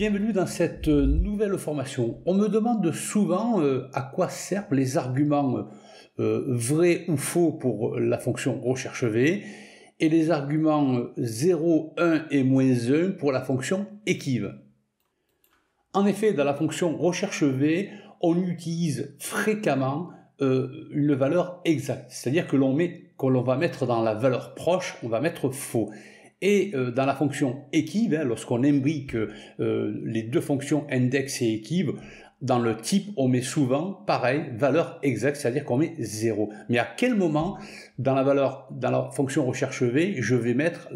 Bienvenue dans cette nouvelle formation. On me demande souvent euh, à quoi servent les arguments euh, euh, vrais ou faux pour la fonction recherche V et les arguments 0, 1 et moins 1 pour la fonction équive. En effet, dans la fonction recherche V, on utilise fréquemment une valeur exacte, c'est-à-dire que l'on met, que l'on va mettre dans la valeur proche, on va mettre faux. Et euh, dans la fonction équive, hein, lorsqu'on imbrique euh, les deux fonctions index et équive, dans le type, on met souvent, pareil, valeur exacte, c'est-à-dire qu'on met 0. Mais à quel moment, dans la valeur, dans la fonction recherche V, je vais mettre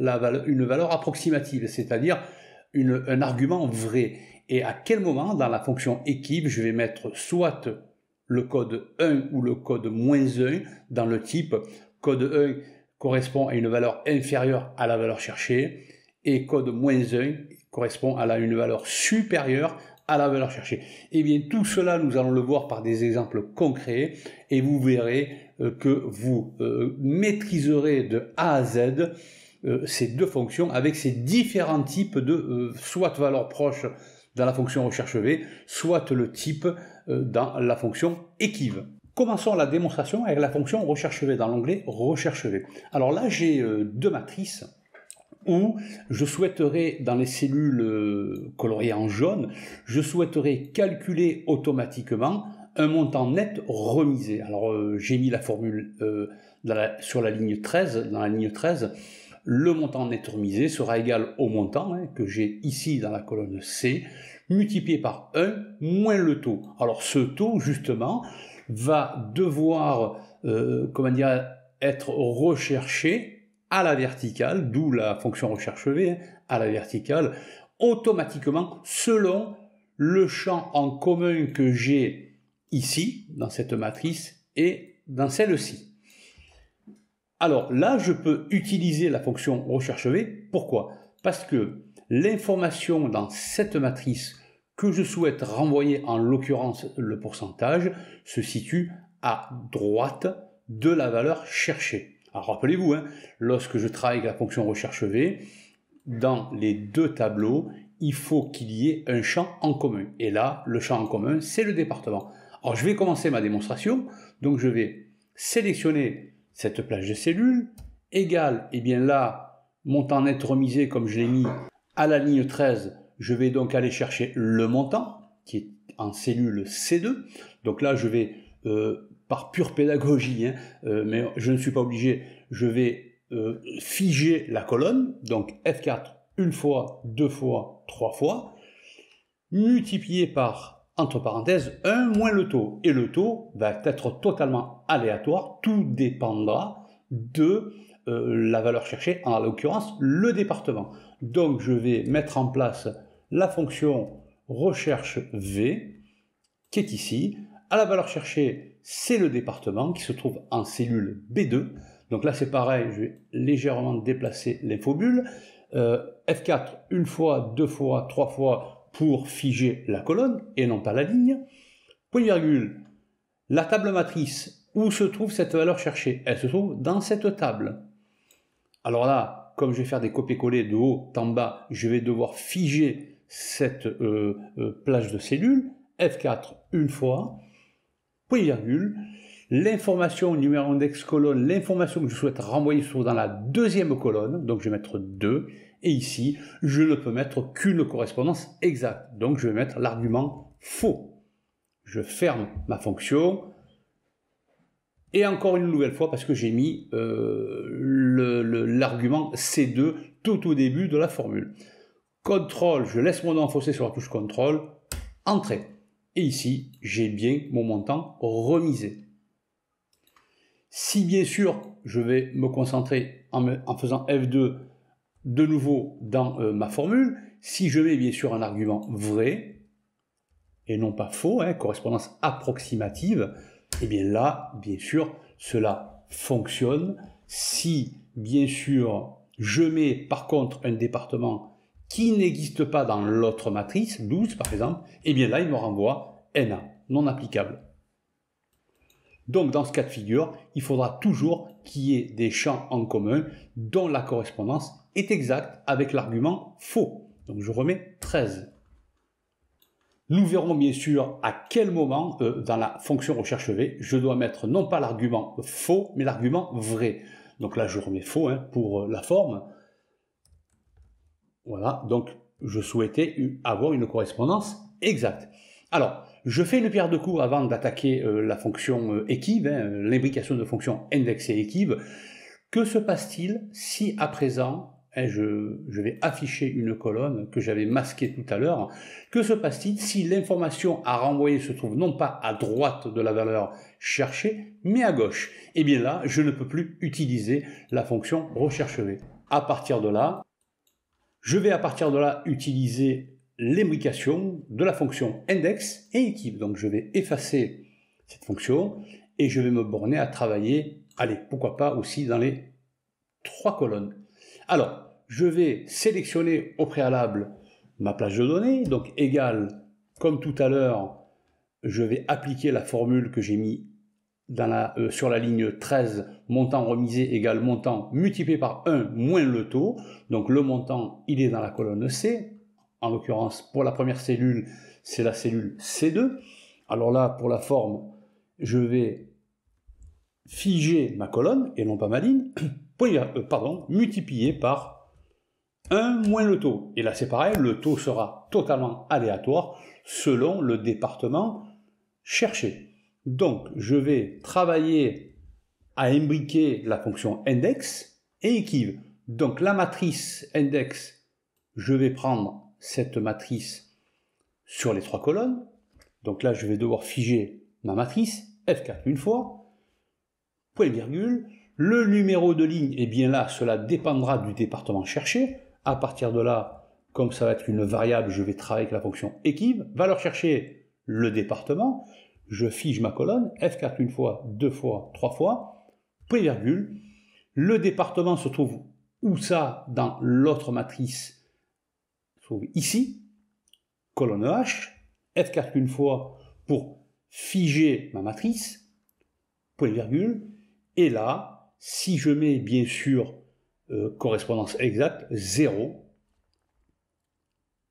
une valeur approximative, c'est-à-dire un argument vrai. Et à quel moment, dans la fonction équipe, je vais mettre soit le code 1 ou le code moins 1 dans le type code 1 correspond à une valeur inférieure à la valeur cherchée et code moins 1 correspond à la, une valeur supérieure à la valeur cherchée. Et eh bien tout cela, nous allons le voir par des exemples concrets et vous verrez euh, que vous euh, maîtriserez de A à Z euh, ces deux fonctions avec ces différents types de soit valeur proche dans la fonction recherche V, soit le type dans la fonction équive. Commençons la démonstration avec la fonction recherche v dans l'onglet recherche v. Alors là, j'ai euh, deux matrices où je souhaiterais, dans les cellules euh, coloriées en jaune, je souhaiterais calculer automatiquement un montant net remisé. Alors euh, j'ai mis la formule sur la ligne 13, dans la ligne 13, le montant net remisé sera égal au montant hein, que j'ai ici dans la colonne C multiplié par 1 moins le taux. Alors ce taux justement, va devoir, euh, comment dire, être recherché à la verticale, d'où la fonction recherche V, hein, à la verticale, automatiquement selon le champ en commun que j'ai ici, dans cette matrice, et dans celle-ci. Alors là, je peux utiliser la fonction recherche V. Pourquoi Parce que l'information dans cette matrice que je souhaite renvoyer, en l'occurrence le pourcentage, se situe à droite de la valeur cherchée. Alors rappelez-vous, hein, lorsque je travaille avec la fonction recherche V, dans les deux tableaux, il faut qu'il y ait un champ en commun. Et là, le champ en commun, c'est le département. Alors je vais commencer ma démonstration, donc je vais sélectionner cette plage de cellules, égale, et eh bien là, montant net remisé comme je l'ai mis à la ligne 13, je vais donc aller chercher le montant, qui est en cellule C2. Donc là, je vais, euh, par pure pédagogie, hein, euh, mais je ne suis pas obligé, je vais euh, figer la colonne, donc F4 une fois, deux fois, trois fois, multiplié par, entre parenthèses, 1 moins le taux. Et le taux va être totalement aléatoire, tout dépendra de la valeur cherchée, en l'occurrence le département. Donc je vais mettre en place la fonction recherche V, qui est ici. À la valeur cherchée, c'est le département qui se trouve en cellule B2. Donc là, c'est pareil, je vais légèrement déplacer l'infobule. Euh, F4, une fois, deux fois, trois fois, pour figer la colonne et non pas la ligne. Point virgule, la table matrice, où se trouve cette valeur cherchée Elle se trouve dans cette table. Alors là, comme je vais faire des copier-coller de haut en bas, je vais devoir figer cette euh, euh, plage de cellules, F4 une fois, point virgule, l'information numéro index colonne, l'information que je souhaite renvoyer sur dans la deuxième colonne, donc je vais mettre 2, et ici, je ne peux mettre qu'une correspondance exacte, donc je vais mettre l'argument faux. Je ferme ma fonction, et encore une nouvelle fois, parce que j'ai mis euh, l'argument C2 tout au début de la formule. CTRL, je laisse mon nom faussé sur la touche CTRL, Entrée. Et ici, j'ai bien mon montant remisé. Si bien sûr, je vais me concentrer en, faisant F2 de nouveau dans euh, ma formule, si je mets bien sûr un argument vrai, et non pas faux, hein, correspondance approximative, et eh bien là, bien sûr, cela fonctionne. Si, bien sûr, je mets par contre un département qui n'existe pas dans l'autre matrice, 12 par exemple, et eh bien là, il me renvoie NA, non applicable. Donc dans ce cas de figure, il faudra toujours qu'il y ait des champs en commun dont la correspondance est exacte avec l'argument faux. Donc je remets 13. Nous verrons bien sûr à quel moment euh, dans la fonction recherche V, je dois mettre non pas l'argument faux, mais l'argument vrai. Donc là je remets faux hein, pour euh, la forme, voilà, donc je souhaitais avoir une correspondance exacte. Alors, je fais une pierre de coups avant d'attaquer euh, la fonction euh, équive, hein, euh, l'imbrication de fonctions index et équive. Que se passe-t-il si à présent, hein, je, vais afficher une colonne que j'avais masquée tout à l'heure, que se passe-t-il si l'information à renvoyer se trouve non pas à droite de la valeur cherchée, mais à gauche Eh bien là, je ne peux plus utiliser la fonction V. À partir de là, je vais à partir de là utiliser l'imbrication de la fonction index et équipe. Donc je vais effacer cette fonction et je vais me borner à travailler, allez, pourquoi pas aussi dans les trois colonnes. Alors, je vais sélectionner au préalable ma plage de données, donc égale, comme tout à l'heure, je vais appliquer la formule que j'ai mis euh, sur la ligne 13, montant remisé égale montant multiplié par 1 moins le taux. Donc le montant, il est dans la colonne C. En l'occurrence, pour la première cellule, c'est la cellule C2. Alors là, pour la forme, je vais figer ma colonne, et non pas ma ligne, euh, pardon, multiplié par 1 moins le taux. Et là, c'est pareil, le taux sera totalement aléatoire selon le département cherché. Donc, je vais travailler à imbriquer la fonction index et équive. Donc, la matrice index, je vais prendre cette matrice sur les trois colonnes. Donc là, je vais devoir figer ma matrice, F4 une fois, point virgule. Le numéro de ligne, eh bien là, cela dépendra du département cherché. À partir de là, comme ça va être une variable, je vais travailler avec la fonction équive. Valeur chercher le département je fige ma colonne, F4 une fois, deux fois, trois fois, point virgule. Le département se trouve où ça dans l'autre matrice se ici, colonne H, F4 une fois pour figer ma matrice, point virgule. Et là, si je mets bien sûr euh, correspondance exacte, 0,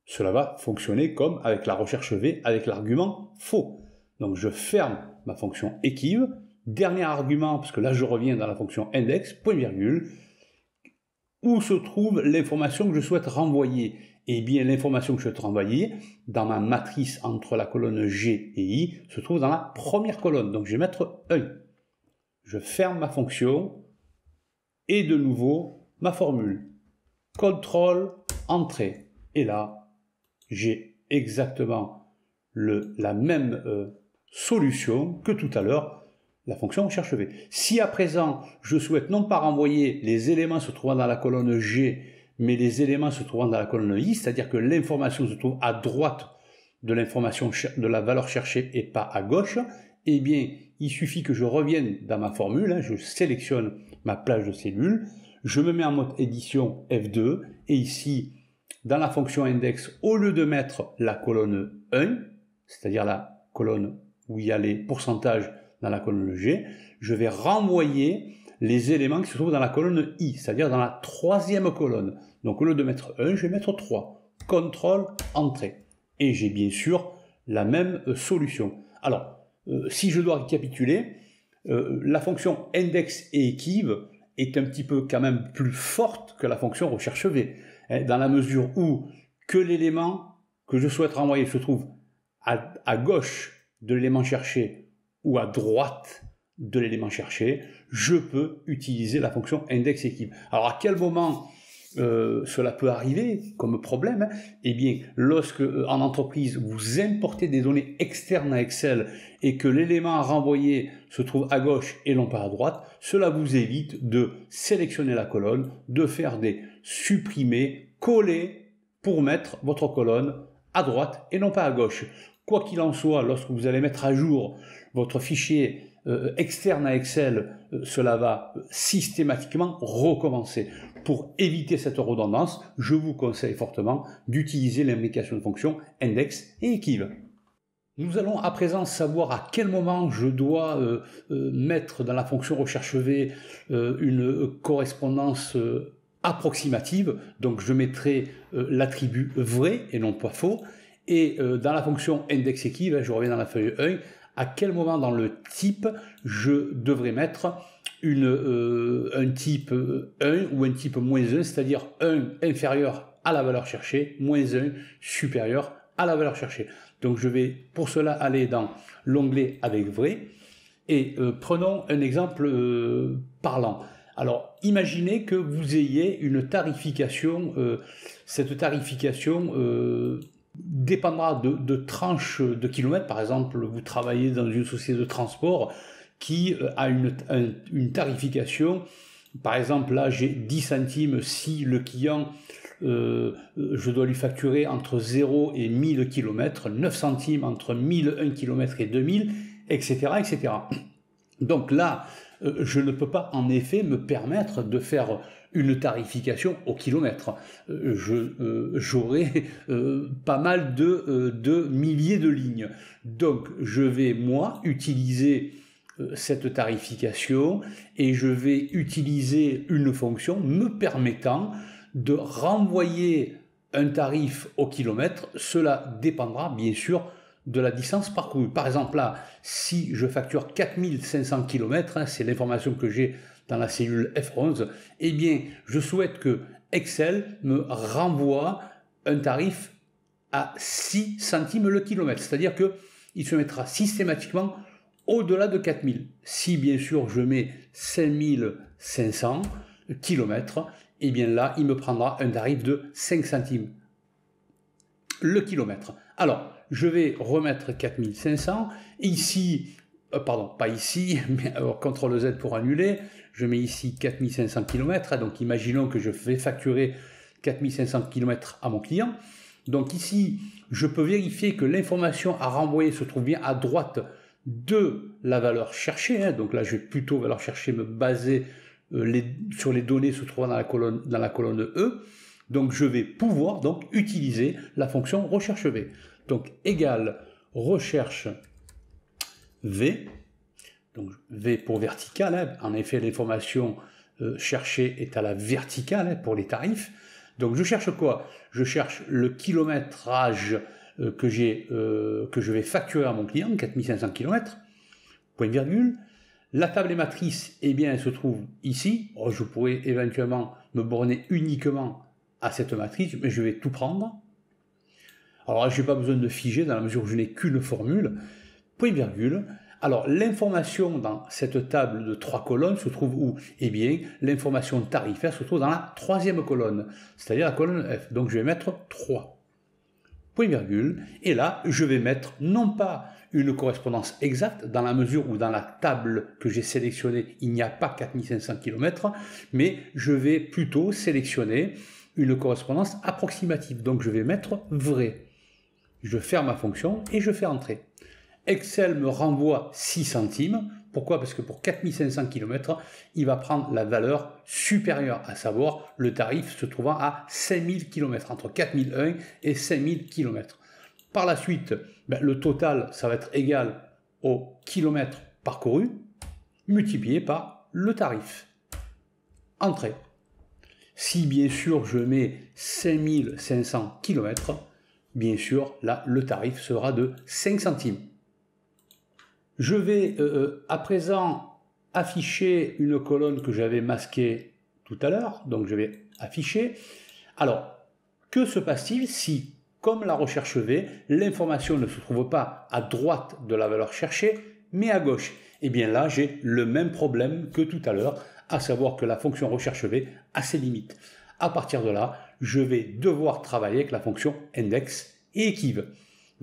cela va fonctionner comme avec la recherche V, avec l'argument faux. Donc je ferme ma fonction équive. Dernier argument, parce que là je reviens dans la fonction index, point virgule, où se trouve l'information que je souhaite renvoyer. Eh bien, l'information que je souhaite renvoyer dans ma matrice entre la colonne G et I se trouve dans la première colonne. Donc je vais mettre 1. Je ferme ma fonction et de nouveau ma formule. CTRL, entrée. Et là, j'ai exactement le, la même euh, solution que tout à l'heure la fonction recherche v. Si à présent, je souhaite non pas renvoyer les éléments se trouvant dans la colonne G, mais les éléments se trouvant dans la colonne I, c'est-à-dire que l'information se trouve à droite de l'information de la valeur cherchée et pas à gauche, eh bien, il suffit que je revienne dans ma formule, hein, je sélectionne ma plage de cellules, je me mets en mode édition F2, et ici, dans la fonction index, au lieu de mettre la colonne 1, c'est-à-dire la colonne où il y a les pourcentages dans la colonne G, je vais renvoyer les éléments qui se trouvent dans la colonne I, c'est-à-dire dans la troisième colonne. Donc au lieu de mettre 1, je vais mettre 3. Contrôle, entrée. Et j'ai bien sûr la même euh, solution. Alors, euh, si je dois récapituler, euh, la fonction index et équive est un petit peu quand même plus forte que la fonction recherche V, hein, dans la mesure où que l'élément que je souhaite renvoyer se trouve à gauche de l'élément cherché ou à droite de l'élément cherché, je peux utiliser la fonction index équipe. Alors à quel moment euh, cela peut arriver comme problème Eh bien, lorsque euh, en entreprise vous importez des données externes à Excel et que l'élément à renvoyer se trouve à gauche et non pas à droite, cela vous évite de sélectionner la colonne, de faire des supprimer, coller pour mettre votre colonne à droite et non pas à gauche. Quoi qu'il en soit, lorsque vous allez mettre à jour votre fichier euh, externe à Excel, euh, cela va euh, systématiquement recommencer. Pour éviter cette redondance, je vous conseille fortement d'utiliser l'implication de fonction index et équive. Nous allons à présent savoir à quel moment je dois mettre dans la fonction recherche V une correspondance approximative. Donc je mettrai l'attribut vrai et non pas faux et euh, dans la fonction index équive, je reviens dans la feuille 1, à quel moment dans le type je devrais mettre une, euh, un type 1 euh, ou un type moins 1, c'est-à-dire 1 inférieur à la valeur cherchée, moins 1 supérieur à la valeur cherchée. Donc je vais pour cela aller dans l'onglet avec vrai et prenons un exemple parlant. Alors imaginez que vous ayez une tarification, cette tarification dépendra de, tranches de kilomètres. Par exemple, vous travaillez dans une société de transport qui euh, a une, tarification. Par exemple, là, j'ai 10 centimes si le client, euh, je dois lui facturer entre 0 et 1000 km, 9 centimes entre 1001 km et 2000, etc. etc. Donc là, euh, je ne peux pas en effet me permettre de faire une tarification au kilomètre. Euh, euh, j'aurai euh, pas mal de, de, milliers de lignes. Donc je vais, moi, utiliser cette tarification et je vais utiliser une fonction me permettant de renvoyer un tarif au kilomètre. Cela dépendra bien sûr de la distance parcourue. Par exemple, là, si je facture 4500 km, hein, c'est l'information que j'ai dans la cellule F11, eh bien, je souhaite que Excel me renvoie un tarif à 6 centimes le kilomètre. C'est-à-dire qu'il se mettra systématiquement au-delà de 4000. Si bien sûr je mets 5500 kilomètres, et eh bien là, il me prendra un tarif de 5 centimes le kilomètre. Alors, je vais remettre 4500. Ici, euh, pardon, pas ici, mais alors CTRL Z pour annuler, je mets ici 4500 km, hein, donc imaginons que je vais facturer 4500 km à mon client. Donc ici, je peux vérifier que l'information à renvoyer se trouve bien à droite de la valeur cherchée. Hein. Donc là, je vais plutôt valeur chercher me baser euh, sur les données se trouvant dans la colonne, dans la colonne E. Donc je vais pouvoir donc utiliser la fonction recherche V. Donc égale recherche V, donc V pour vertical, hein. en effet l'information euh, cherchée est à la verticale hein, pour les tarifs. Donc je cherche quoi Je cherche le kilométrage euh, que, j'ai, euh, que je vais facturer à mon client, 4500 km, point virgule. La table et matrice, eh bien, elle se trouve ici. Oh, je pourrais éventuellement me borner uniquement à cette matrice, mais je vais tout prendre. Alors, je n'ai pas besoin de figer dans la mesure où je n'ai qu'une formule. Point virgule. Alors, l'information dans cette table de trois colonnes se trouve où Eh bien, l'information tarifaire se trouve dans la troisième colonne, c'est-à-dire la colonne F. Donc, je vais mettre 3. Point virgule. Et là, je vais mettre non pas une correspondance exacte dans la mesure où dans la table que j'ai sélectionnée, il n'y a pas 4500 km, mais je vais plutôt sélectionner une correspondance approximative. Donc, je vais mettre vrai. Je ferme ma fonction et je fais entrer. Excel me renvoie 6 centimes. Pourquoi Parce que pour 4500 km, il va prendre la valeur supérieure, à savoir le tarif se trouvant à 5000 km, entre 4001 et 5000 km. Par la suite, ben, le total, ça va être égal au kilomètre parcouru multiplié par le tarif. Entrée. Si bien sûr je mets 5500 km, bien sûr, là, le tarif sera de 5 centimes. Je vais euh, euh, à présent afficher une colonne que j'avais masquée tout à l'heure, donc je vais afficher. Alors, que se passe-t-il si, comme la recherche V, l'information ne se trouve pas à droite de la valeur cherchée, mais à gauche Eh bien là, j'ai le même problème que tout à l'heure, à savoir que la fonction recherche V a ses limites. À partir de là, je vais devoir travailler avec la fonction index et équive.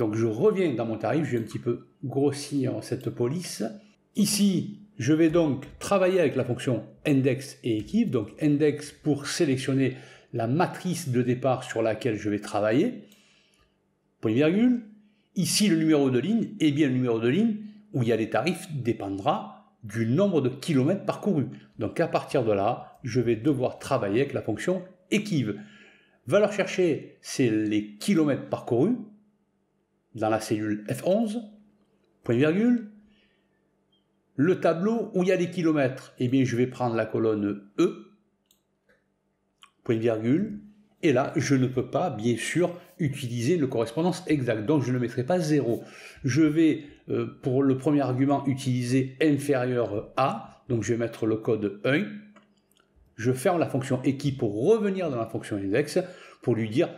Donc je reviens dans mon tarif, je vais un petit peu grossir cette police. Ici, je vais donc travailler avec la fonction index et équipe, donc index pour sélectionner la matrice de départ sur laquelle je vais travailler, point virgule. Ici, le numéro de ligne, et bien le numéro de ligne où il y a les tarifs dépendra du nombre de kilomètres parcourus. Donc à partir de là, je vais devoir travailler avec la fonction équive. Valeur cherchée, c'est les kilomètres parcourus, dans la cellule F11, point virgule, le tableau où il y a les kilomètres, et eh bien je vais prendre la colonne E, point virgule, et là je ne peux pas bien sûr utiliser le correspondance exacte, donc je ne mettrai pas 0. Je vais euh, pour le premier argument utiliser inférieur à, donc je vais mettre le code 1, je ferme la fonction EQUI pour revenir dans la fonction index pour lui dire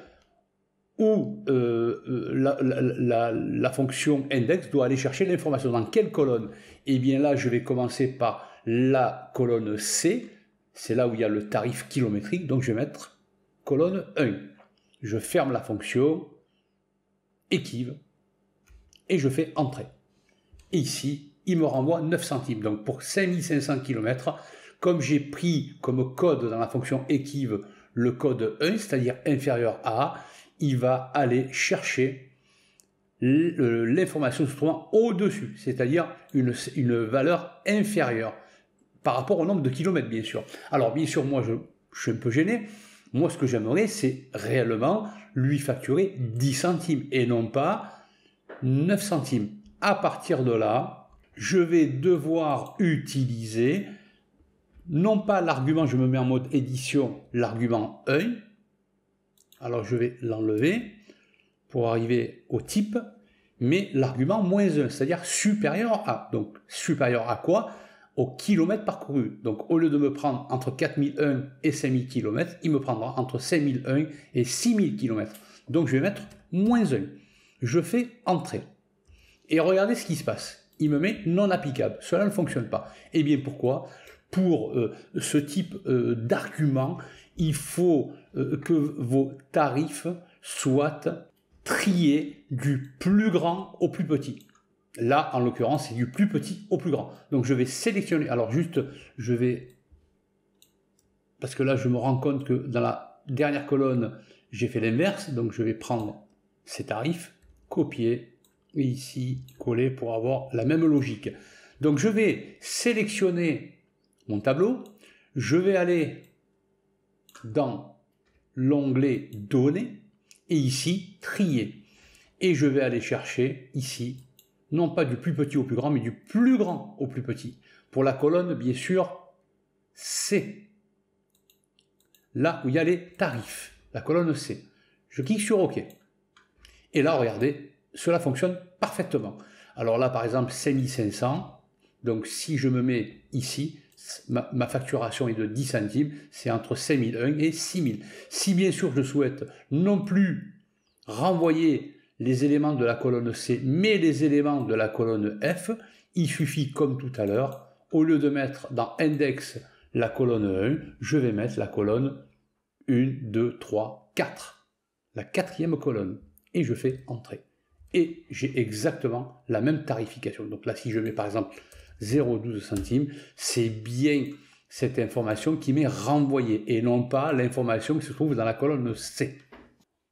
où euh, la, fonction index doit aller chercher l'information. Dans quelle colonne Eh bien là, je vais commencer par la colonne C, c'est là où il y a le tarif kilométrique, donc je vais mettre colonne 1. Je ferme la fonction, équive, et je fais Entrée. Et ici, il me renvoie 9 centimes. Donc pour 5500 km, comme j'ai pris comme code dans la fonction équive le code 1, c'est-à-dire inférieur à, il va aller chercher euh, l'information se trouvant au-dessus, c'est-à-dire une, valeur inférieure par rapport au nombre de kilomètres, bien sûr. Alors, bien sûr, moi, je, je suis un peu gêné. Moi, ce que j'aimerais, c'est réellement lui facturer 10 centimes et non pas 9 centimes. À partir de là, je vais devoir utiliser non pas l'argument, je me mets en mode édition, l'argument œil, alors je vais l'enlever pour arriver au type, mais l'argument moins 1, c'est-à-dire supérieur à. Donc supérieur à quoi Au kilomètre parcouru. Donc au lieu de me prendre entre 4001 et 5000 km, il me prendra entre 5001 et 6000 km. Donc je vais mettre moins 1. Je fais entrer. Et regardez ce qui se passe. Il me met non applicable. Cela ne fonctionne pas. Eh bien pourquoi Pour euh, ce type euh, d'argument, il faut euh, que vos tarifs soient triés du plus grand au plus petit. Là, en l'occurrence, c'est du plus petit au plus grand. Donc je vais sélectionner. Alors juste, je vais... Parce que là, je me rends compte que dans la dernière colonne, j'ai fait l'inverse. Donc je vais prendre ces tarifs, copier, et ici, coller pour avoir la même logique. Donc je vais sélectionner mon tableau. Je vais aller dans l'onglet Données et ici Trier. Et je vais aller chercher ici, non pas du plus petit au plus grand, mais du plus grand au plus petit. Pour la colonne, bien sûr, C. Là où il y a les tarifs, la colonne C. Je clique sur OK. Et là, regardez, cela fonctionne parfaitement. Alors là, par exemple, 5500. Donc si je me mets ici, ma, facturation est de 10 centimes, c'est entre 5001 et 6000. Si bien sûr je souhaite non plus renvoyer les éléments de la colonne C, mais les éléments de la colonne F, il suffit comme tout à l'heure, au lieu de mettre dans index la colonne 1, je vais mettre la colonne 1, 2, 3, 4, la quatrième colonne, et je fais entrer. Et j'ai exactement la même tarification. Donc là, si je mets par exemple 0,12 centimes, c'est bien cette information qui m'est renvoyée et non pas l'information qui se trouve dans la colonne C.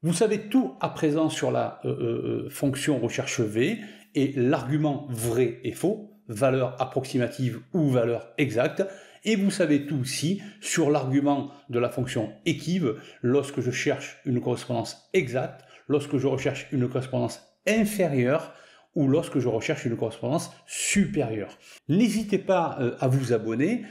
Vous savez tout à présent sur la euh, euh, euh, fonction recherche V et l'argument vrai et faux, valeur approximative ou valeur exacte, et vous savez tout aussi sur l'argument de la fonction équive lorsque je cherche une correspondance exacte, lorsque je recherche une correspondance inférieure ou lorsque je recherche une correspondance supérieure. N'hésitez pas euh, à vous abonner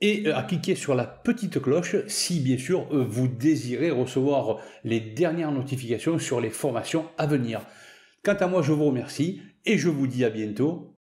et euh, à cliquer sur la petite cloche si bien sûr euh, vous désirez recevoir les dernières notifications sur les formations à venir. Quant à moi, je vous remercie et je vous dis à bientôt